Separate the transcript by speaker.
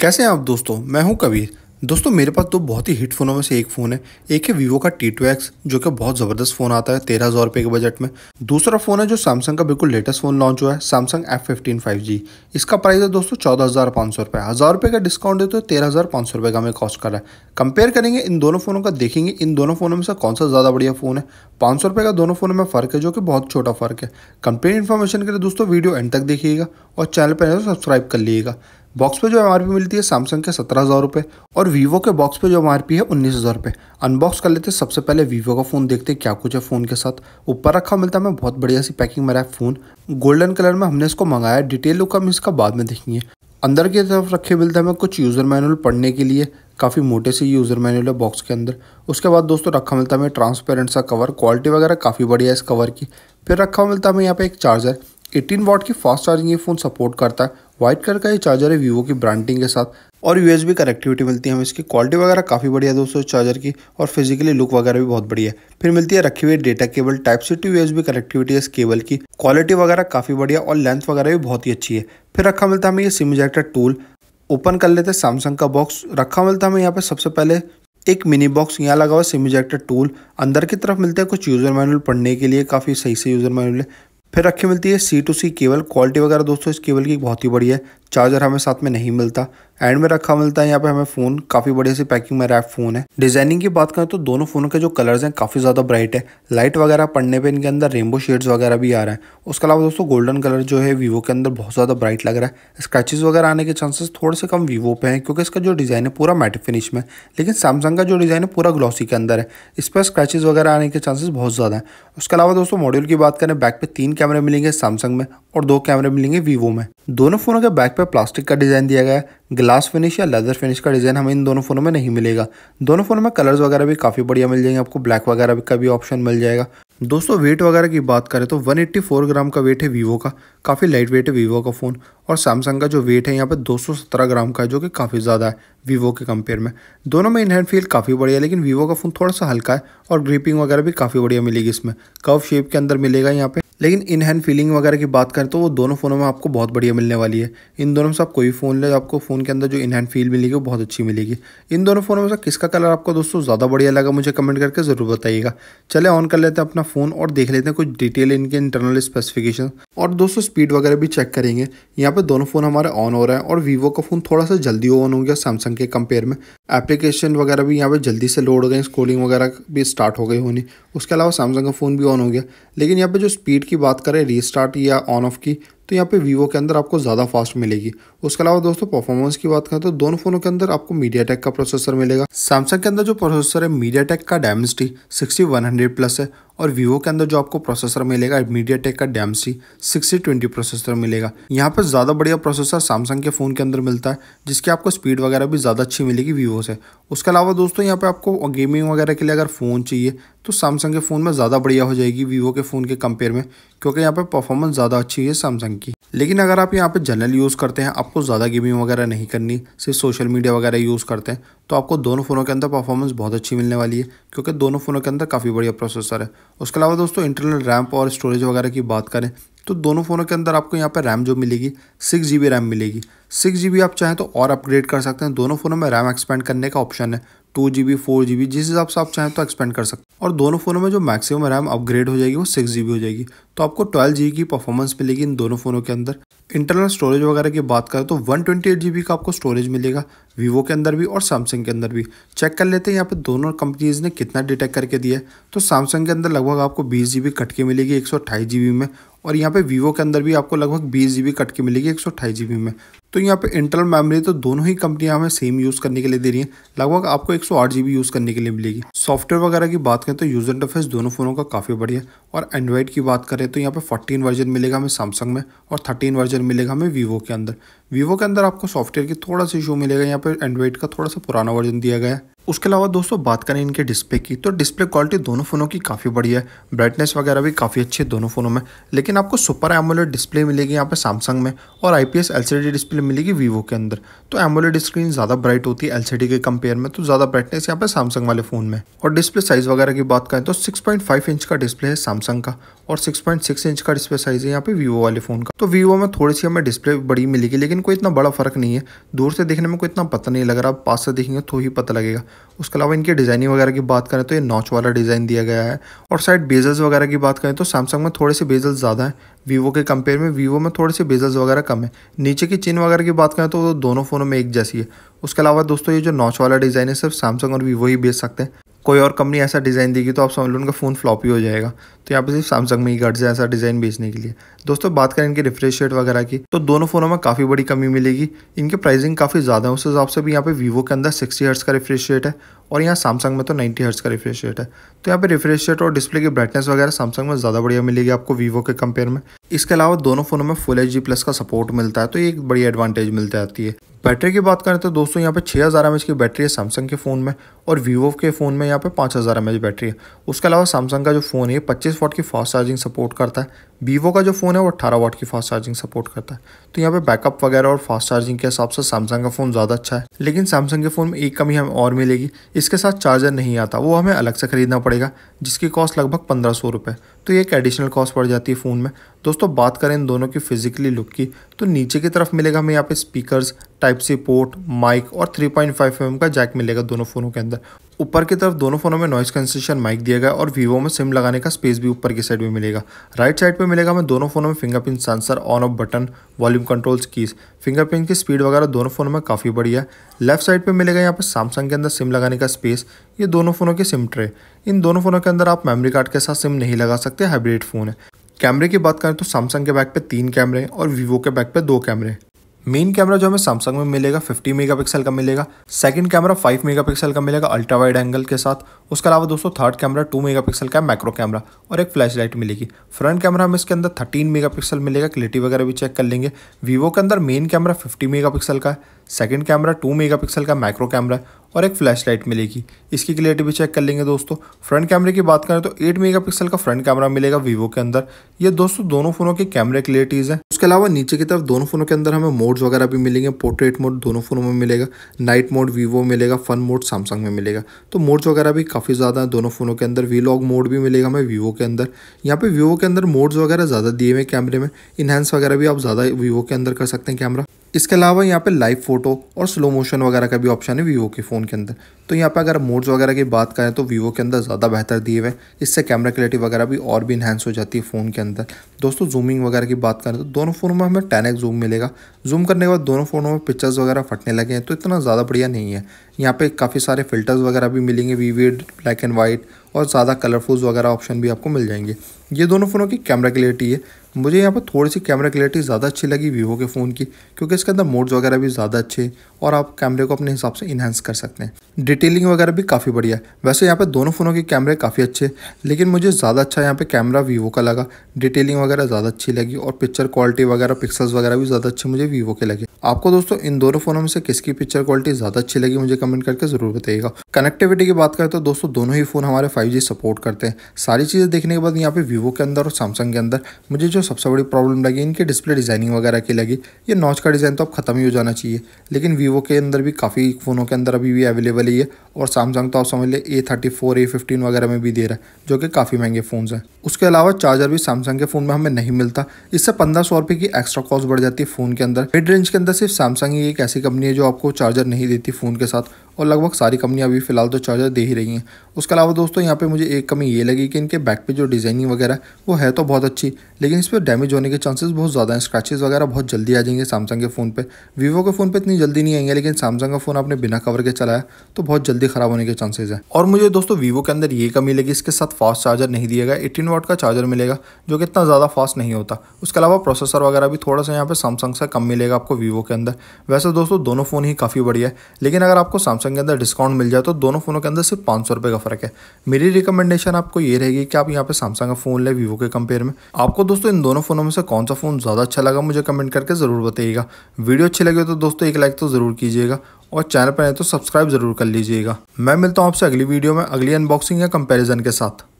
Speaker 1: कैसे हैं आप दोस्तों मैं हूं कबीर दोस्तों मेरे पास दो तो बहुत ही हिट फ़ोनों में से एक फ़ोन है एक है वीवो का टी टू एक्स जो कि बहुत ज़बरदस्त फ़ोन आता है तेरह हज़ार रुपये के बजट में दूसरा फ़ोन है जो सैमसंग का बिल्कुल लेटेस्ट फ़ोन लॉन्च हुआ है Samsung F fifteen five G इसका प्राइस है दोस्तों चौदह हज़ार पाँच सौ रुपये हज़ार रुपये का डिस्काउंट देते तो तेरह हज़ार पाँच सौ रुपये का हमें कॉस्ट कर रहा है कंपेयर करेंगे इन दोनों फ़ोनों का देखेंगे इन दोनों फ़ोनों में से कौन सा ज़्यादा बढ़िया फ़ोन है पाँच सौ रुपये का दोनों फ़ोनों में फ़र्क है जो कि बहुत छोटा फ़र्क है कंप्लीट इन्फॉर्मेशन के लिए दोस्तों वीडियो एंड तक देखिएगा और चैनल पर सब्सक्राइब तो कर लीजिएगा बॉक्स पे जो एम मिलती है सैमसंग के सत्रह हज़ार रुपये और वीवो के बॉक्स पे जो एम है उन्नीस हज़ार रुपये अनबॉक्स कर लेते हैं सबसे पहले वीवो का फ़ोन देखते हैं क्या कुछ है फ़ोन के साथ ऊपर रखा मिलता है मैं बहुत बढ़िया सी पैकिंग मेरा है फ़ोन गोल्डन कलर में हमने इसको मंगाया डिटेल लुक हम इसका बाद में देखेंगे अंदर की तरफ रखे मिलता है कुछ यूज़र मैनुअल पढ़ने के लिए काफ़ी मोटे से यूज़र मैनुअल है बॉक्स के अंदर उसके बाद दोस्तों रखा मिलता है ट्रांसपेरेंट सा कवर क्वालिटी वगैरह काफ़ी बढ़िया है इस कवर की फिर रखा मिलता है यहाँ पे एक चार्जर 18 वॉट की फास्ट चार्जिंग ये फ़ोन सपोर्ट करता है वाइट कलर का ये चार्जर है वीवो की ब्रांडिंग के साथ और बी कनेक्टिविटी मिलती है हमें इसकी क्वालिटी वगैरह काफ़ी बढ़िया दोस्तों चार्जर की और फिजिकली लुक वगैरह भी बहुत बढ़िया है फिर मिलती है रखी हुई data cable type C to B connectivity है इस केबल की क्वालिटी वगैरह काफ़ी बढ़िया और लेंथ वगैरह भी बहुत ही अच्छी है फिर रखा मिलता है हमें ये सिम इजेक्टर टूल ओपन कर लेते हैं सैमसंग का बॉक्स रखा मिलता है हमें यहाँ पर सबसे पहले एक मिनी बॉक्स यहाँ लगा हुआ सिम इजेक्टर टूल अंदर की तरफ मिलते हैं कुछ यूज़र मैनुअल पढ़ने के लिए काफ़ी सही से यूज़र मैनुअल है फिर रखी मिलती है C to C cable quality वगैरह दोस्तों इस केबल की बहुत ही बढ़िया है चार्जर हमें साथ में नहीं मिलता एंड में रखा मिलता है यहाँ पे हमें फ़ोन काफ़ी बढ़िया सी पैकिंग में रैप फ़ोन है डिज़ाइनिंग की बात करें तो दोनों फ़ोनों के जो कलर्स हैं काफ़ी ज़्यादा ब्राइट है लाइट वगैरह पड़ने पे इनके अंदर रेनबो शेड्स वगैरह भी आ रहे हैं उसके अलावा दोस्तों गोल्डन कलर जो है वीवो के अंदर बहुत ज़्यादा ब्राइट लग रहा है स्क्रैचेज वगैरह आने के चांसेस थोड़े से कम वीवो पे हैं क्योंकि इसका जो डिज़ाइन है पूरा मैट फिनिश में लेकिन सैमसंग का जो डिज़ाइन है पूरा ग्लॉसी के अंदर है इस पर स्क्रैचेज वगैरह आने के चांसेस बहुत ज़्यादा है उसके अलावा दोस्तों मॉड्यूल की बात करें बैक पे तीन कैमरे मिलेंगे सैमसंग में और दो कैमरे मिलेंगे वीवो में दोनों फ़ोनों के बैक पे प्लास्टिक का डिज़ाइन दिया गया है ग्लास फिनिश या लेदर फिनिश का डिज़ाइन हमें इन दोनों फ़ोनों में नहीं मिलेगा दोनों फ़ोनों में कलर्स वगैरह भी काफ़ी बढ़िया मिल जाएंगे आपको ब्लैक वगैरह का भी ऑप्शन मिल जाएगा दोस्तों वेट वगैरह की बात करें तो 184 ग्राम का वेट है वीवो का काफ़ी लाइट वेट है वीवो का फ़ोन और सैमसंग का जो वेट है यहाँ पे 217 ग्राम का है जो कि काफ़ी ज़्यादा है वीवो के कंपेयर में दोनों में इन हैंड फील काफ़ी बढ़िया है लेकिन वीवो का फ़ोन थोड़ा सा हल्का है और ग्रिपिंग वगैरह भी काफ़ी बढ़िया मिलेगी इसमें कव शेप के अंदर मिलेगा यहाँ पे लेकिन इन हैंड फीलिंग वगैरह की बात करें तो वो दोनों फ़ोनों में आपको बहुत बढ़िया मिलने वाली है इन दोनों में से आप कोई फ़ोन ले आपको फ़ोन के अंदर जो इन हैंड फील मिलेगी वो बहुत अच्छी मिलेगी इन दोनों फ़ोनों में से किसका कलर आपको दोस्तों ज़्यादा बढ़िया लगा मुझे कमेंट करके ज़रूर बताइएगा चले ऑन कर लेते हैं अपना फ़ोन और देख लेते हैं कुछ डिटेल इनके इंटरनल स्पेसिफिकेशन और दोस्तों स्पीड वगैरह भी चेक करेंगे यहाँ पर दोनों फ़ोन हमारे ऑन हो रहे हैं और वीवो का फ़ोन थोड़ा सा जल्दी ऑन हो गया सैमसंग के कंपेयर में एप्लीकेशन वगैरह भी यहाँ पर जल्दी से लोड हो गए स्कोलिंग वगैरह भी स्टार्ट हो गई होनी उसके अलावा सैमसंग का फ़ोन भी ऑन हो गया लेकिन यहाँ पर जो स्पीड की बात करें रीस्टार्ट या ऑन ऑफ की तो यहाँ पे वीवो के अंदर आपको ज़्यादा फास्ट मिलेगी उसके अलावा दोस्तों परफॉर्मेंस की बात करें तो दोनों फोनों के अंदर आपको मीडिया टेक का प्रोसेसर मिलेगा सैमसंग के अंदर जो प्रोसेसर है मीडिया टेक का T sixty one hundred plus है और वीवो के अंदर जो आपको प्रोसेसर मिलेगा मीडिया टेक का डैमसी सिक्सटी ट्वेंटी प्रोसेसर मिलेगा यहाँ पर ज़्यादा बढ़िया प्रोसेसर सैमसंग के फ़ोन के अंदर मिलता है जिसकी आपको स्पीड वगैरह भी ज़्यादा अच्छी मिलेगी वीवो से उसके अलावा दोस्तों यहाँ पे आपको गेमिंग वगैरह के लिए अगर फ़ोन चाहिए तो सैमसंग के फ़ोन में ज़्यादा बढ़िया हो जाएगी वीवो के फ़ोन के कंपेयर में क्योंकि यहाँ पे परफॉर्मेंस ज़्यादा अच्छी है सैमसंग की लेकिन अगर आप यहाँ पर जनरल यूज़ करते हैं आप आपको ज़्यादा गेमिंग वगैरह नहीं करनी सिर्फ सोशल मीडिया वगैरह यूज़ करते हैं तो आपको दोनों फ़ोनों के अंदर परफॉर्मेंस बहुत अच्छी मिलने वाली है क्योंकि दोनों फ़ोनों के अंदर काफ़ी बढ़िया प्रोसेसर है उसके अलावा दोस्तों इंटरनल रैम और स्टोरेज वगैरह की बात करें तो दोनों फ़ोनों के अंदर आपको यहाँ पर रैम जो मिलेगी सिक्स जी रैम मिलेगी सिक्स जी आप चाहें तो और अपग्रेड कर सकते हैं दोनों फ़ोनों में रैम एक्सपेंड करने का ऑप्शन है two G B four G B जिस हिसाब से आप चाहें तो एक्सपेंड कर सकते हैं और दोनों फ़ोनों में जो मैक्सिमम रैम अपग्रेड हो जाएगी वो सिक्स जी बी हो जाएगी तो आपको ट्वेल्व जी की परफॉर्मेंस मिलेगी इन दोनों फ़ोनों के अंदर इंटरनल स्टोरेज वगैरह की बात करें तो वन ट्वेंटी का आपको स्टोरेज मिलेगा वीवो के अंदर भी और सैमसंग के अंदर भी चेक कर लेते हैं यहाँ पे दोनों कंपनीज़ ने कितना डिटेक्ट करके दिया है तो सैमसंग के अंदर लगभग आपको बीस जी कट के मिलेगी एक में और यहाँ पे वीवो के अंदर भी आपको लगभग बीस जी कट के मिलेगी एक में तो यहाँ पे इंटरनल मेमोरी तो दोनों ही कंपनियां हमें सेम यूज़ करने के लिए दे रही हैं लगभग आपको एक सौ यूज़ करने के लिए मिलेगी सॉफ्टवेयर वगैरह की बात करें तो यूज़र इंटरफेस दोनों फ़ोनों का काफ़ी बढ़िया और एंड्रॉइड की बात करें तो यहाँ पे 14 वर्जन मिलेगा हमें सैमसंग में और 13 वर्जन मिलेगा हमें वीवो के अंदर वीवो के अंदर आपको सॉफ्टवेयर की थोड़ा सा इशू मिलेगा यहाँ पर एंड्रॉइड का थोड़ा सा पुराना वर्जन दिया गया है उसके अलावा दोस्तों बात करें इनके डिस्प्ले की तो डिस्प्ले क्वालिटी दोनों फ़ोनों की काफ़ी बढ़िया है ब्राइटनेस वगैरह भी काफ़ी अच्छी है दोनों फ़ोनों में लेकिन आपको सुपर एमोलेड डिस्प्ले मिलेगी यहाँ पे सैमसंग में और आई पी डिस्प्ले मिलेगी वीवो के अंदर तो एमोलेड स्क्रीन ज़्यादा ब्राइट होती है एल के कंपेयर में तो ज़्यादा ब्राइटनेस यहाँ पर सैमसंग वाले फ़ोन में और डिस्प्ले साइज़ वगैरह की बात करें तो सिक्स इंच का डिस्प्ले है सैमसंग का और सिक्स इंच का डिस्प्ले साइज़ है यहाँ पे वीवो वाले फ़ोन का तो वीवो में थोड़ी सी हमें डिस्प्ले बड़ी मिलेगी लेकिन कोई इतना बड़ा फ़र्क नहीं है दूर से देखने में कोई इतना पता नहीं लग रहा पास से देखेंगे तो ही पता लगेगा उसके अलावा इनके डिज़ाइनिंग वगैरह की बात करें तो ये नॉच वाला डिज़ाइन दिया गया है और साइड बेजल्स वगैरह की बात करें तो सैमसंग में थोड़े से बेजल्स ज़्यादा हैं वीवो के कंपेयर में वीवो में थोड़े से बेजल्स वगैरह कम है नीचे की चिन वगैरह की बात करें तो वो दोनों फ़ोनों में एक जैसी है उसके अलावा दोस्तों ये जो नॉच वाला डिज़ाइन है सिर्फ सैमसंग और वीवो ही बेच सकते हैं कोई और कंपनी ऐसा डिज़ाइन देगी तो आप समझ लो उनका फ़ोन फ्लॉप ही हो जाएगा तो यहाँ पे सिर्फ सैमसंग में ही कर्ज है ऐसा डिज़ाइन बेचने के लिए दोस्तों बात करें इनके रिफ्रेश रेट वगैरह की तो दोनों फ़ोनों में काफ़ी बड़ी कमी मिलेगी इनके प्राइसिंग काफ़ी ज़्यादा है उस हिसाब से भी यहाँ पे वीवो के अंदर सिक्सटी हर्ट्स का रिफ्रेश रेट है और यहाँ सैमसंग में तो 90 हर्ट्स का रिफ्रेश रेट है तो यहाँ पे रिफ्रेश रेट और डिस्प्ले की ब्राइटनेस वगैरह सैमसंग में ज़्यादा बढ़िया मिलेगी आपको वीवो के कंपेयर में इसके अलावा दोनों फ़ोनों में फुल एच प्लस का सपोर्ट मिलता है तो ये एक बड़ी एडवांटेज मिल जाती है बैटरी की बात करें तो दोस्तों यहाँ पे 6000 हज़ार की बैटरी है सैमसंग के फ़ोन में और वीवो के फ़ोन में यहाँ पे 5000 हज़ार बैटरी है उसके अलावा सैमसंग का जो फ़ोन है पच्चीस वॉट की फास्ट चार्जिंग सपोर्ट करता है वीवो का जो फ़ोन है वो अट्ठारह वाट की फास्ट चार्जिंग सपोर्ट करता है तो यहाँ पे बैकअप वगैरह और फास्ट चार्जिंग के हिसाब से सैमसंग का फ़ोन ज़्यादा अच्छा है लेकिन सैमसंग के फ़ोन में एक कमी हमें और मिलेगी इसके साथ चार्जर नहीं आता वो हमें अलग से खरीदना पड़ेगा जिसकी कॉस्ट लगभग पंद्रह सौ रुपये तो ये एक एडिशनल कॉस्ट पड़ जाती है फ़ोन में दोस्तों बात करें इन दोनों की फिजिकली लुक की तो नीचे की तरफ मिलेगा हमें यहाँ पे speakers type C port mic और 3.5 पॉइंट का जैक मिलेगा दोनों फ़ोनों के अंदर ऊपर की तरफ दोनों फ़ोनों में नॉइस कंसेशन माइक दिया गया और वीवो में सिम लगाने का स्पेस भी ऊपर की साइड में मिलेगा राइट साइड पर मिलेगा हमें दोनों फ़ोनों में fingerprint sensor on off button volume controls keys fingerprint की स्पीड वगैरह दोनों फ़ोनों में काफ़ी बढ़िया है लेफ्ट साइड पर मिलेगा यहाँ पर सैमसंग के अंदर सिम लगाने का स्पेस ये दोनों फ़ोनों के सिम ट्रे इन दोनों फ़ोनों के अंदर आप मेमोरी कार्ड के साथ सिम नहीं लगा सकते हाइब्रिड फ़ोन है कैमरे की बात करें तो सैमसंग के बैक पे तीन कैमरे और वीवो के बैक पे दो कैमरे मेन कैमरा जो हमें सैमसंग में मिलेगा 50 मेगापिक्सल का मिलेगा सेकंड कैमरा 5 मेगापिक्सल का मिलेगा अल्ट्रा वाइड एंगल के साथ उसके अलावा दोस्तों थर्ड कैमरा 2 मेगापिक्सल का मैक्रो कैमरा और एक फ्लैश लाइट मिलेगी फ्रंट कैमरा हमें इसके अंदर 13 मेगापिक्सल मिलेगा क्लिटी वगैरह भी चेक कर लेंगे वीवो के अंदर मेन कैमरा फिफ्टी मेगा का है सेकंड कैमरा टू मेगापिक्सल का माइक्रो कैमरा और एक फ्लैश लाइट मिलेगी इसकी क्लियरिटी भी चेक कर लेंगे दोस्तों फ्रंट कैमरे की बात करें तो 8 मेगापिक्सल का फ्रंट कैमरा मिलेगा वीवो के अंदर ये दोस्तों दोनों फ़ोनों के कैमरे क्लियरिटीज़ हैं उसके अलावा नीचे की तरफ दोनों फ़ोनों के अंदर हमें मोड्स वगैरह भी मिलेंगे पोर्ट्रेट मोड दोनों फ़ोनों में मिलेगा नाइट मोड वीवो मिलेगा फन मोड सैमसंग में मिलेगा तो मोड्स वगैरह भी काफ़ी ज़्यादा हैं दोनों फ़ोनों के अंदर वीलॉग मोड भी मिलेगा हमें वीवो के अंदर यहाँ पे वीवो के अंदर मोड्स वगैरह ज़्यादा दिए हुए कैमरे में इनहेंस वगैरह भी आप ज़्यादा वीवो के अंदर कर सकते हैं कैमरा इसके अलावा यहाँ पे लाइव फ़ोटो और स्लो मोशन वगैरह का भी ऑप्शन है वीवो के फ़ोन के अंदर तो यहाँ पे अगर मोड्स वगैरह की बात करें तो वीवो के अंदर ज़्यादा बेहतर दिए हुए इससे कैमरा क्लियरिटी वगैरह भी और भी इन्हेंस हो जाती है फ़ोन के अंदर दोस्तों जूमिंग वगैरह की बात करें तो दोनों फ़ोनों में हमें टेन जूम मिलेगा जूम करने के बाद दोनों फ़ोनों में पिक्चर्स वगैरह फटने लगे हैं तो इतना ज़्यादा बढ़िया नहीं है यहाँ पर काफ़ी सारे फिल्टर्स वगैरह भी मिलेंगे वीविड ब्लैक एंड वाइट और ज़्यादा कलरफुल्स वगैरह ऑप्शन भी आपको मिल जाएंगे ये दोनों फ़ोनों की कैमरा क्लियरिटी है मुझे यहाँ पर थोड़ी सी कैमरा क्लियरिटी ज़्यादा अच्छी लगी वीवो के फ़ोन की क्योंकि इसके अंदर मोड्स वगैरह भी ज़्यादा अच्छे हैं और आप कैमरे को अपने हिसाब से इन्हेंस कर सकते हैं डिटेलिंग वगैरह भी काफ़ी बढ़िया है वैसे यहाँ पर दोनों फ़ोनों के कैमरे काफ़ी अच्छे लेकिन मुझे ज़्यादा अच्छा यहाँ पर कैमरा वीवो का लगा डिटेलिंग वगैरह ज़्यादा अच्छी लगी और पिक्चर क्वालिटी वगैरह पिक्सल्स वगैरह भी ज़्यादा अच्छे मुझे वीवो के लगे आपको दोस्तों इन दोनों फ़ोनों में से किसकी पिक्चर क्वालिटी ज़्यादा अच्छी लगी मुझे कमेंट करके ज़रूर बताइएगा कनेक्टिविटी की बात करें तो दोस्तों दोनों ही फ़ोन हमारे फाइव सपोर्ट करते हैं सारी चीज़ें देखने के बाद यहाँ पे वीवो के अंदर और सैमसंग के अंदर मुझे जो जो सबसे बड़ी प्रॉब्लम लगी इनके डिस्प्ले डिज़ाइनिंग वगैरह की लगी ये नॉच का डिज़ाइन तो अब ख़त्म ही हो जाना चाहिए लेकिन वीवो के अंदर भी काफ़ी फ़ोनों के अंदर अभी भी अवेलेबल ही है और सैमसंग तो आप समझ लें A thirty four A fifteen वगैरह में भी दे रहा है जो कि काफ़ी महंगे फ़ोन हैं उसके अलावा चार्जर भी सैमसंग के फ़ोन में हमें नहीं मिलता इससे पंद्रह सौ रुपये की एक्स्ट्रा कॉस्ट बढ़ जाती है फ़ोन के अंदर मिड रेंज के अंदर सिर्फ सैमसंग ही एक ऐसी कंपनी है जो आपको चार्जर नहीं देती फ़ोन के साथ और लगभग सारी कंपनियाँ अभी फ़िलहाल तो चार्जर दे ही रही हैं उसके अलावा दोस्तों यहाँ पे मुझे एक कमी ये लगी कि इनके बैक पे जो डिज़ाइनिंग वगैरह वो है तो बहुत अच्छी लेकिन इस पर डैमेज होने के चांसेस बहुत ज़्यादा हैं स्क्रैचेज़ वगैरह बहुत जल्दी आ जाएंगे सैमसंग के फ़ोन पर वीवो के फ़ोन पर इतनी जल्दी नहीं आएंगे लेकिन सैमसंग का फ़ोन आपने बिना कवर के चलाया तो बहुत जल्दी ख़राब होने के चांसेज़ हैं और मुझे दोस्तों वीवो के अंदर ये कमी लगी इसके साथ फास्ट चार्जर नहीं दिएगा एटीन वाट का चार्जर मिलेगा जो कि इतना ज़्यादा फास्ट नहीं होता उसके अलावा प्रोसेसर वगैरह भी थोड़ा सा यहाँ पर सैमसंग से कम मिलेगा आपको वीवो के अंदर वैसे दोस्तों दोनों फ़ोन ही काफ़ी बढ़िया है लेकिन अगर आपको सैमसंग सैमसंग के अंदर डिस्काउंट मिल जाए तो दोनों फ़ोनों के अंदर सिर्फ पाँच सौ रुपये का फ़र्क है मेरी रिकमेंडेशन आपको ये रहेगी कि आप यहाँ पे सैमसंग का फ़ोन ले वीवो के कंपेयर में आपको दोस्तों इन दोनों फ़ोनों में से कौन सा फ़ोन ज़्यादा अच्छा लगा मुझे कमेंट करके ज़रूर बताइएगा वीडियो अच्छी लगे तो दोस्तों एक लाइक तो ज़रूर कीजिएगा और चैनल पर नहीं तो सब्सक्राइब ज़रूर कर लीजिएगा मैं मिलता हूँ आपसे अगली वीडियो में अगली अनबॉक्सिंग या कंपेरिजन के साथ